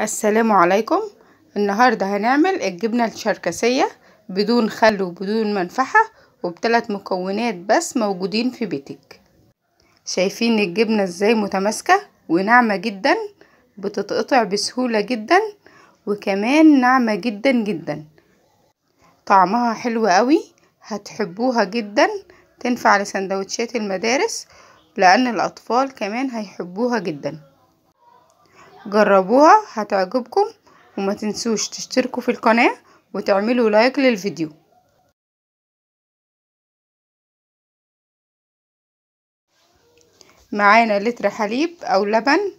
السلام عليكم النهاردة هنعمل الجبنة الشركسية بدون خل وبدون منفحة وبتلات مكونات بس موجودين في بيتك شايفين الجبنة ازاي متماسكة وناعمة جدا بتتقطع بسهولة جدا وكمان ناعمة جدا جدا طعمها حلو قوي هتحبوها جدا تنفع لسندوتشات المدارس لأن الأطفال كمان هيحبوها جداً جربوها هتعجبكم وما تنسوش تشتركوا في القناة وتعملوا لايك للفيديو معانا لتر حليب او لبن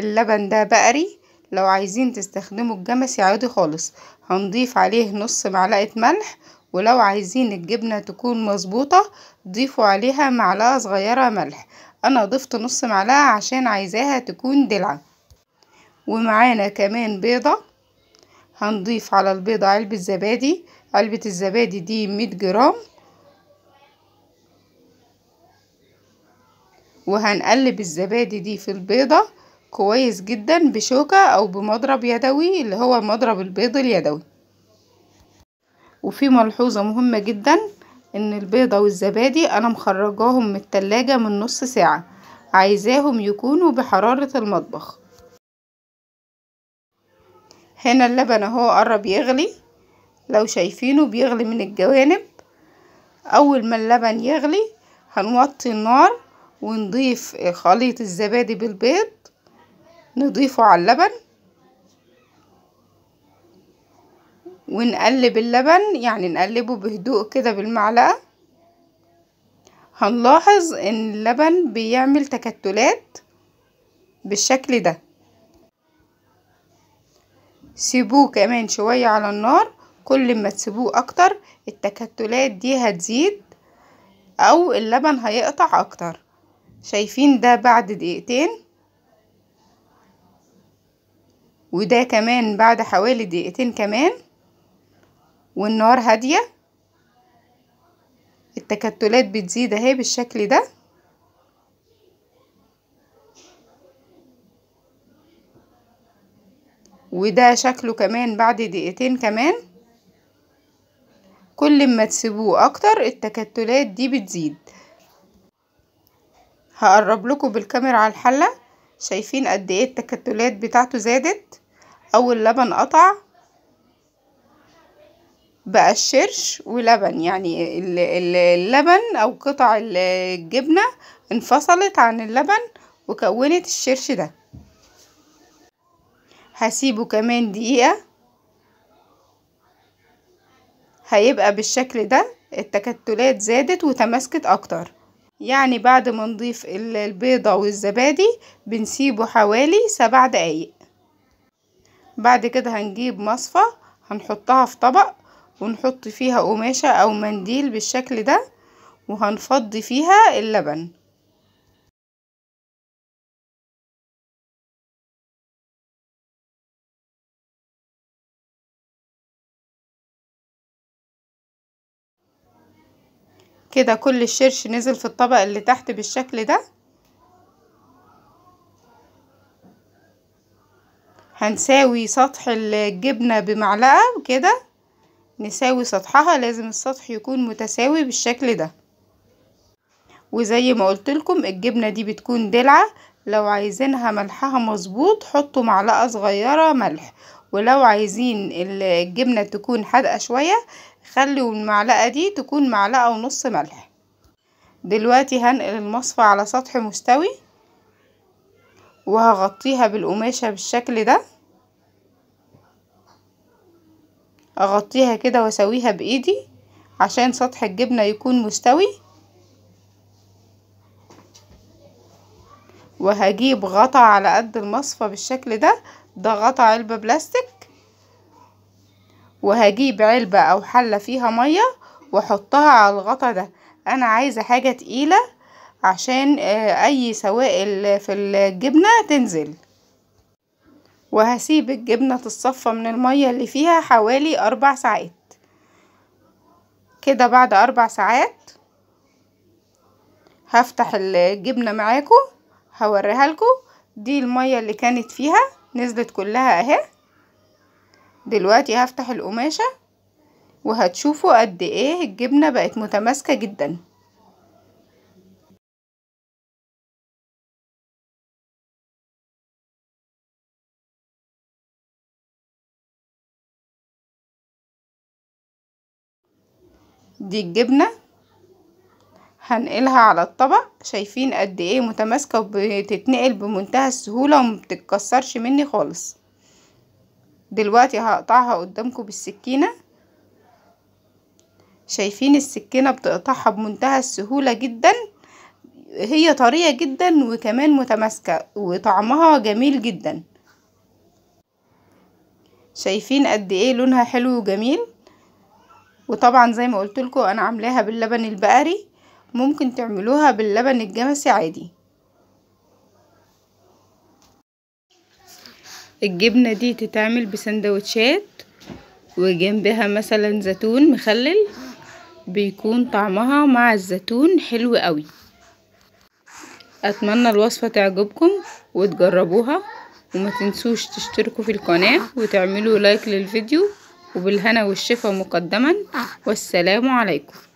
اللبن ده بقري لو عايزين تستخدموا الجمسي عادي خالص هنضيف عليه نص معلقة ملح ولو عايزين الجبنة تكون مظبوطة ضيفوا عليها معلقة صغيرة ملح انا ضفت نص معلقة عشان عايزاها تكون دلعة ومعانا كمان بيضة هنضيف على البيضة علبة زبادي علبة الزبادي دي مية جرام وهنقلب الزبادي دي في البيضة كويس جدا بشوكة او بمضرب يدوي اللي هو مضرب البيض اليدوي وفي ملحوظة مهمة جدا ان البيضة والزبادي انا مخرجاهم من التلاجة من نص ساعة عايزاهم يكونوا بحرارة المطبخ هنا اللبن اهو قرب يغلي لو شايفينه بيغلي من الجوانب اول ما اللبن يغلي هنوطي النار ونضيف خليط الزبادي بالبيض نضيفه على اللبن ونقلب اللبن يعني نقلبه بهدوء كده بالمعلقة هنلاحظ ان اللبن بيعمل تكتلات بالشكل ده سيبوه كمان شوية على النار كل ما تسيبوه اكتر التكتلات دي هتزيد او اللبن هيقطع اكتر شايفين ده بعد دقيقتين وده كمان بعد حوالي دقيقتين كمان والنار هادية التكتلات بتزيد اهي بالشكل ده وده شكله كمان بعد دقيقتين كمان كل ما تسيبوه اكتر التكتلات دي بتزيد هقرب لكم بالكاميرا على الحلة شايفين قد ايه التكتلات بتاعته زادت او اللبن قطع بقى الشرش ولبن يعني اللبن او قطع الجبنة انفصلت عن اللبن وكونت الشرش ده هسيبه كمان دقيقة هيبقى بالشكل ده التكتلات زادت وتماسكت اكتر يعني بعد ما نضيف البيضة والزبادي بنسيبه حوالي سبع دقايق بعد كده هنجيب مصفى هنحطها في طبق ونحط فيها قماشة او منديل بالشكل ده وهنفضي فيها اللبن كده كل الشرش نزل في الطبق اللي تحت بالشكل ده هنساوي سطح الجبنة بمعلقة وكده نساوي سطحها لازم السطح يكون متساوي بالشكل ده وزي ما قلت لكم الجبنة دي بتكون دلعة لو عايزينها ملحها مظبوط حطوا معلقة صغيرة ملح ولو عايزين الجبنة تكون حادقة شوية خلي المعلقة دي تكون معلقة ونص ملح دلوقتي هنقل المصفى على سطح مستوي وهغطيها بالقماشة بالشكل ده اغطيها كده واسويها بايدي عشان سطح الجبنة يكون مستوي وهجيب غطا على قد المصفى بالشكل ده ده غطا علبة بلاستيك وهجيب علبة او حلة فيها مية واحطها على الغطا ده انا عايزة حاجة تقيلة عشان آه، اي سوائل في الجبنة تنزل وهسيب الجبنة تصفى من المية اللي فيها حوالي اربع ساعات كده بعد اربع ساعات هفتح الجبنة معاكم هوريها لكم دي المية اللي كانت فيها نزلت كلها اهي دلوقتي هفتح القماشة وهتشوفوا قد ايه الجبنة بقت متماسكة جدا دي الجبنة هنقلها على الطبق شايفين قد ايه متماسكة وبتتنقل بمنتهى السهولة ومبتتكسرش مني خالص دلوقتي هقطعها قدامكم بالسكينة شايفين السكينة بتقطعها بمنتهى السهولة جدا هي طرية جدا وكمان متماسكة وطعمها جميل جدا شايفين قد ايه لونها حلو وجميل وطبعا زي ما قلت لكم انا عاملاها باللبن البقري ممكن تعملوها باللبن الجمسي عادي الجبنة دي تتعمل بسندوتشات وجنبها مثلا زيتون مخلل بيكون طعمها مع الزيتون حلو قوي اتمنى الوصفة تعجبكم وتجربوها وما تنسوش تشتركوا في القناة وتعملوا لايك للفيديو وبالهنا والشفا مقدما والسلام عليكم